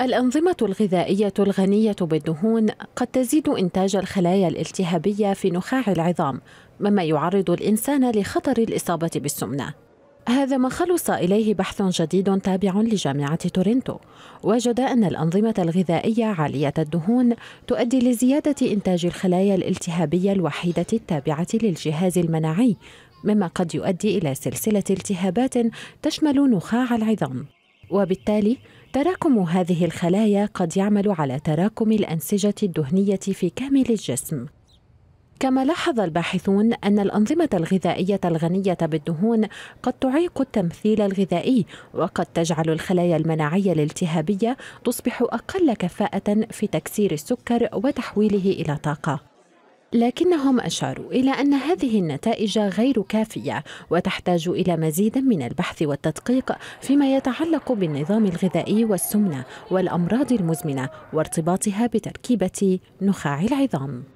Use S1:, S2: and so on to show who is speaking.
S1: الأنظمة الغذائية الغنية بالدهون قد تزيد إنتاج الخلايا الالتهابية في نخاع العظام، مما يعرض الإنسان لخطر الإصابة بالسمنة. هذا ما خلص إليه بحث جديد تابع لجامعة تورنتو، وجد أن الأنظمة الغذائية عالية الدهون تؤدي لزيادة إنتاج الخلايا الالتهابية الوحيدة التابعة للجهاز المناعي، مما قد يؤدي إلى سلسلة التهابات تشمل نخاع العظام. وبالتالي تراكم هذه الخلايا قد يعمل على تراكم الأنسجة الدهنية في كامل الجسم كما لاحظ الباحثون أن الأنظمة الغذائية الغنية بالدهون قد تعيق التمثيل الغذائي وقد تجعل الخلايا المناعية الالتهابية تصبح أقل كفاءة في تكسير السكر وتحويله إلى طاقة لكنهم أشاروا إلى أن هذه النتائج غير كافية وتحتاج إلى مزيد من البحث والتدقيق فيما يتعلق بالنظام الغذائي والسمنة والأمراض المزمنة وارتباطها بتركيبة نخاع العظام